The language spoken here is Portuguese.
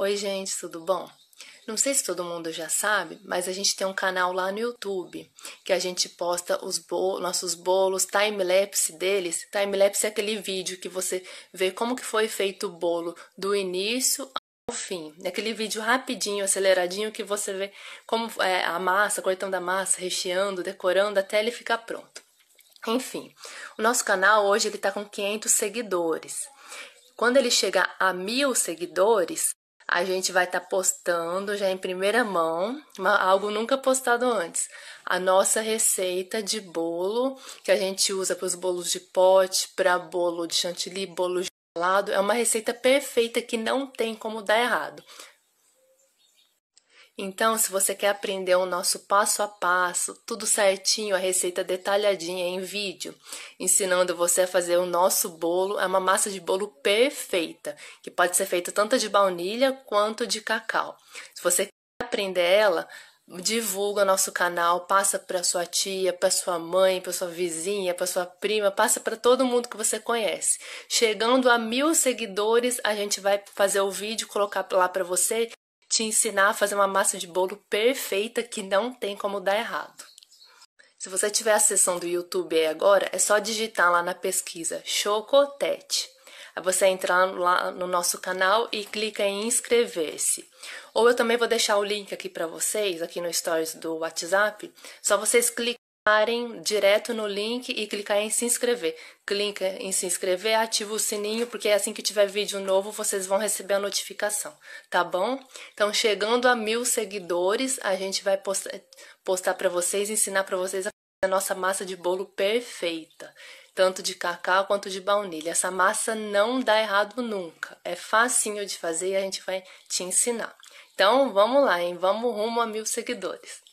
Oi, gente, tudo bom? Não sei se todo mundo já sabe, mas a gente tem um canal lá no YouTube que a gente posta os bolos, nossos bolos, timelapse deles. Timelapse é aquele vídeo que você vê como que foi feito o bolo do início ao fim. É aquele vídeo rapidinho, aceleradinho que você vê como é, a massa, cortando a massa, recheando, decorando até ele ficar pronto. Enfim, o nosso canal hoje ele está com 500 seguidores. Quando ele chegar a mil seguidores, a gente vai estar tá postando já em primeira mão, algo nunca postado antes, a nossa receita de bolo que a gente usa para os bolos de pote, para bolo de chantilly, bolo gelado. É uma receita perfeita que não tem como dar errado. Então, se você quer aprender o nosso passo a passo, tudo certinho, a receita detalhadinha em vídeo, ensinando você a fazer o nosso bolo, é uma massa de bolo perfeita, que pode ser feita tanto de baunilha quanto de cacau. Se você quer aprender ela, divulga nosso canal, passa para sua tia, para sua mãe, para sua vizinha, para sua prima, passa para todo mundo que você conhece. Chegando a mil seguidores, a gente vai fazer o vídeo, colocar lá para você te ensinar a fazer uma massa de bolo perfeita que não tem como dar errado. Se você tiver a sessão do YouTube aí agora, é só digitar lá na pesquisa Chocotete. Aí você entra lá no nosso canal e clica em inscrever-se. Ou eu também vou deixar o link aqui para vocês, aqui no Stories do WhatsApp. Só vocês clicam clicarem direto no link e clicar em se inscrever. Clica em se inscrever, ativa o sininho, porque assim que tiver vídeo novo vocês vão receber a notificação, tá bom? Então, chegando a mil seguidores, a gente vai postar, postar para vocês, ensinar para vocês a fazer a nossa massa de bolo perfeita tanto de cacau quanto de baunilha. Essa massa não dá errado nunca. É facinho de fazer e a gente vai te ensinar. Então vamos lá, hein? Vamos rumo a mil seguidores.